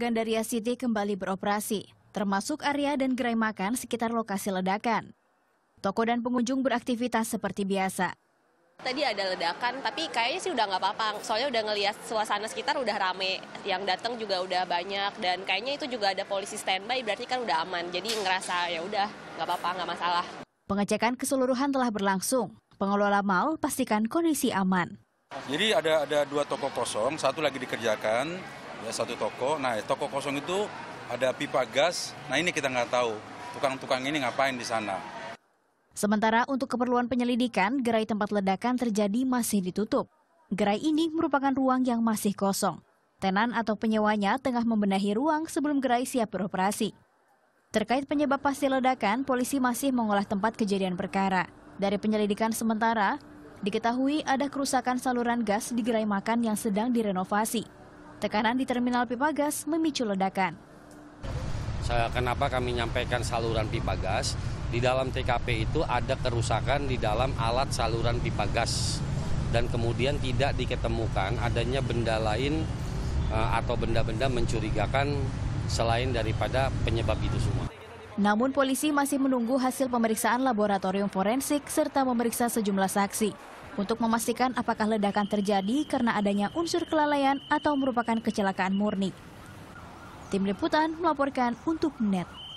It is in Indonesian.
Gandaria City kembali beroperasi, termasuk area dan gerai makan sekitar lokasi ledakan. Toko dan pengunjung beraktivitas seperti biasa. Tadi ada ledakan, tapi kayaknya sih udah nggak apa-apa. Soalnya udah ngelihat suasana sekitar udah rame, yang datang juga udah banyak, dan kayaknya itu juga ada polisi standby, berarti kan udah aman. Jadi ngerasa ya udah nggak apa-apa, nggak masalah. Pengecekan keseluruhan telah berlangsung. Pengelola mal pastikan kondisi aman. Jadi ada ada dua toko kosong, satu lagi dikerjakan, ya satu toko. Nah toko kosong itu ada pipa gas. Nah ini kita nggak tahu tukang-tukang ini ngapain di sana. Sementara untuk keperluan penyelidikan, gerai tempat ledakan terjadi masih ditutup. Gerai ini merupakan ruang yang masih kosong. Tenan atau penyewanya tengah membenahi ruang sebelum gerai siap beroperasi. Terkait penyebab pasti ledakan, polisi masih mengolah tempat kejadian perkara. Dari penyelidikan sementara, diketahui ada kerusakan saluran gas di gerai makan yang sedang direnovasi. Tekanan di terminal pipa gas memicu ledakan. Kenapa kami menyampaikan saluran pipa gas? Di dalam TKP itu ada kerusakan di dalam alat saluran pipa gas dan kemudian tidak diketemukan adanya benda lain eh, atau benda-benda mencurigakan selain daripada penyebab itu semua. Namun polisi masih menunggu hasil pemeriksaan laboratorium forensik serta memeriksa sejumlah saksi untuk memastikan apakah ledakan terjadi karena adanya unsur kelalaian atau merupakan kecelakaan murni. Tim Liputan melaporkan untuk NET.